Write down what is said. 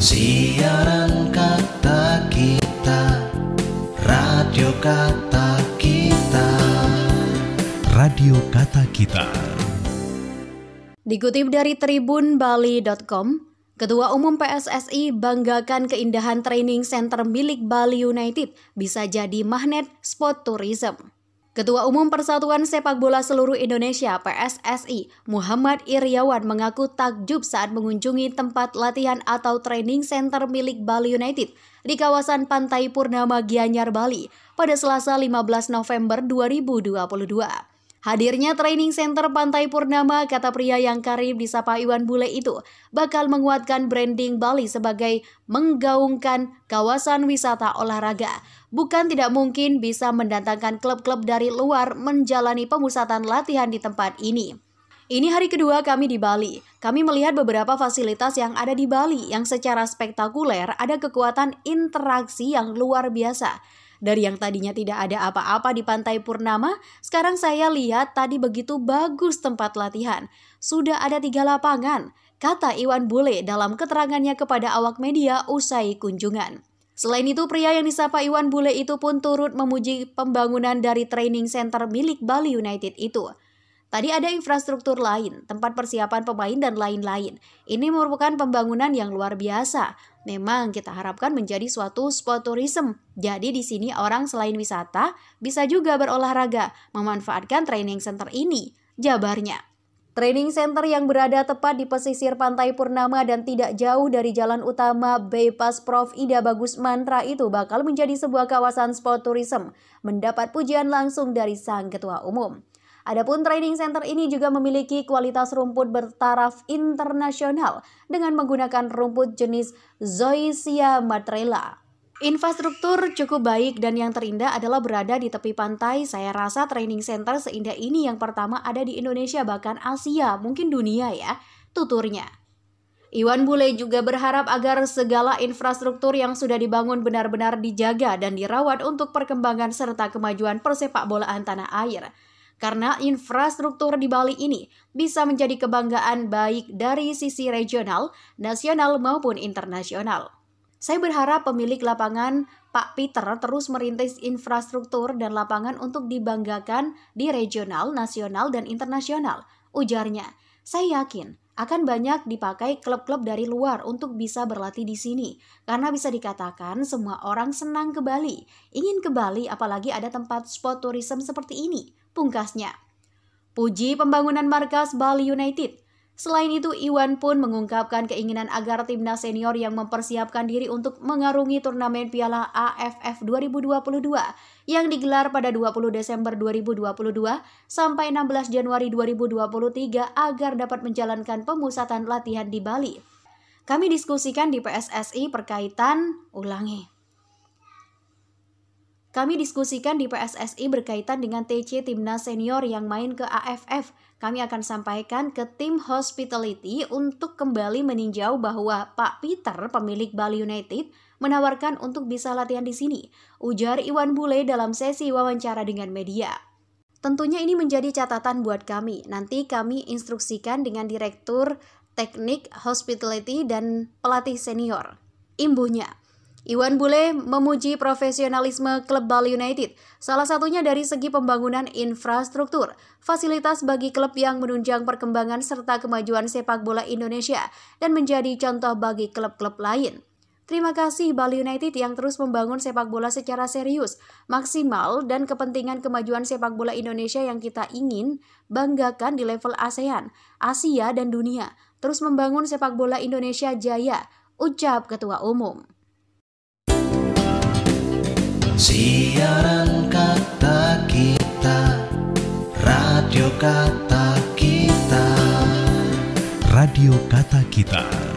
Siaran kata kita Radio kata kita Radio kata kita Dikutip dari tribunbali.com, Ketua Umum PSSI banggakan keindahan training center milik Bali United bisa jadi magnet spot tourism. Ketua Umum Persatuan Sepak Bola Seluruh Indonesia PSSI, Muhammad Iriawan mengaku takjub saat mengunjungi tempat latihan atau training center milik Bali United di kawasan Pantai Purnama Gianyar Bali pada Selasa 15 November 2022. Hadirnya training center Pantai Purnama, kata pria yang karib di Sapa Iwan Bule itu, bakal menguatkan branding Bali sebagai menggaungkan kawasan wisata olahraga. Bukan tidak mungkin bisa mendatangkan klub-klub dari luar menjalani pemusatan latihan di tempat ini. Ini hari kedua kami di Bali. Kami melihat beberapa fasilitas yang ada di Bali yang secara spektakuler ada kekuatan interaksi yang luar biasa. Dari yang tadinya tidak ada apa-apa di Pantai Purnama, sekarang saya lihat tadi begitu bagus tempat latihan. Sudah ada tiga lapangan, kata Iwan Bule dalam keterangannya kepada awak media usai kunjungan. Selain itu, pria yang disapa Iwan Bule itu pun turut memuji pembangunan dari training center milik Bali United itu. Tadi ada infrastruktur lain, tempat persiapan pemain dan lain-lain. Ini merupakan pembangunan yang luar biasa, memang kita harapkan menjadi suatu spot tourism. Jadi di sini orang selain wisata bisa juga berolahraga, memanfaatkan training center ini, jabarnya. Training center yang berada tepat di pesisir pantai Purnama dan tidak jauh dari jalan utama bypass Prof. Ida Bagus Mantra itu bakal menjadi sebuah kawasan spot tourism, mendapat pujian langsung dari sang ketua umum. Adapun training center ini juga memiliki kualitas rumput bertaraf internasional dengan menggunakan rumput jenis Zoysia matrella. Infrastruktur cukup baik dan yang terindah adalah berada di tepi pantai. Saya rasa training center seindah ini yang pertama ada di Indonesia bahkan Asia, mungkin dunia ya, tuturnya. Iwan Bule juga berharap agar segala infrastruktur yang sudah dibangun benar-benar dijaga dan dirawat untuk perkembangan serta kemajuan persepak bolaan tanah air. Karena infrastruktur di Bali ini bisa menjadi kebanggaan baik dari sisi regional, nasional maupun internasional. Saya berharap pemilik lapangan Pak Peter terus merintis infrastruktur dan lapangan untuk dibanggakan di regional, nasional, dan internasional. Ujarnya, saya yakin akan banyak dipakai klub-klub dari luar untuk bisa berlatih di sini. Karena bisa dikatakan semua orang senang ke Bali, ingin ke Bali apalagi ada tempat spot tourism seperti ini pungkasnya. Puji pembangunan markas Bali United. Selain itu, Iwan pun mengungkapkan keinginan agar timnas senior yang mempersiapkan diri untuk mengarungi turnamen Piala AFF 2022 yang digelar pada 20 Desember 2022 sampai 16 Januari 2023 agar dapat menjalankan pemusatan latihan di Bali. Kami diskusikan di PSSI perkaitan ulangi kami diskusikan di PSSI berkaitan dengan TC Timnas Senior yang main ke AFF. Kami akan sampaikan ke tim hospitality untuk kembali meninjau bahwa Pak Peter, pemilik Bali United, menawarkan untuk bisa latihan di sini, ujar Iwan Bule dalam sesi wawancara dengan media. Tentunya ini menjadi catatan buat kami. Nanti kami instruksikan dengan direktur teknik hospitality dan pelatih senior. Imbuhnya, Iwan Bule memuji profesionalisme klub Bali United, salah satunya dari segi pembangunan infrastruktur, fasilitas bagi klub yang menunjang perkembangan serta kemajuan sepak bola Indonesia dan menjadi contoh bagi klub-klub lain. Terima kasih Bali United yang terus membangun sepak bola secara serius, maksimal, dan kepentingan kemajuan sepak bola Indonesia yang kita ingin banggakan di level ASEAN, Asia, dan dunia. Terus membangun sepak bola Indonesia jaya, ucap Ketua Umum. Siaran kata kita Radio kata kita Radio kata kita